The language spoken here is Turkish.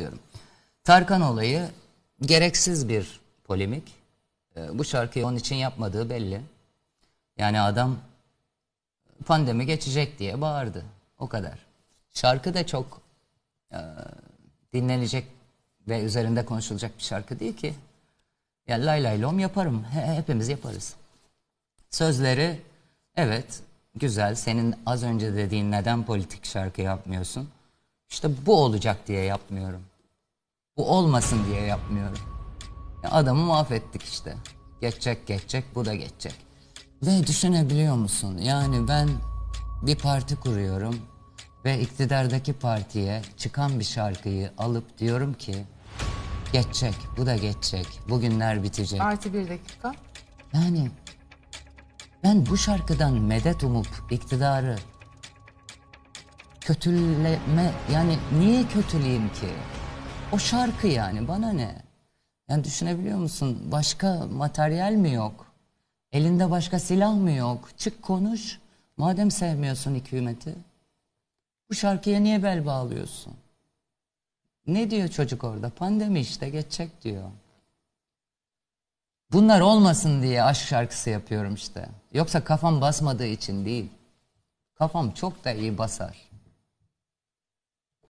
anlatıyorum. Tarkan olayı gereksiz bir polemik. Ee, bu şarkıyı onun için yapmadığı belli. Yani adam pandemi geçecek diye bağırdı. O kadar. Şarkı da çok e, dinlenecek ve üzerinde konuşulacak bir şarkı değil ki. Ya lay lay lom yaparım. He, hepimiz yaparız. Sözleri evet güzel. Senin az önce dediğin neden politik şarkı yapmıyorsun? İşte bu olacak diye yapmıyorum. Bu olmasın diye yapmıyorum. Ya adamı mahvettik işte. Geçecek geçecek bu da geçecek. Ve düşünebiliyor musun? Yani ben bir parti kuruyorum ve iktidardaki partiye çıkan bir şarkıyı alıp diyorum ki geçecek, bu da geçecek, bugünler bitecek. Artı bir dakika. Yani ben bu şarkıdan medet umup iktidarı kötüleme yani niye kötüleyim ki? O şarkı yani bana ne? Yani düşünebiliyor musun? Başka materyal mi yok? Elinde başka silah mı yok? Çık konuş. Madem sevmiyorsun hükümeti. Bu şarkıya niye bel bağlıyorsun? Ne diyor çocuk orada? Pandemi işte geçecek diyor. Bunlar olmasın diye aşk şarkısı yapıyorum işte. Yoksa kafam basmadığı için değil. Kafam çok da iyi basar.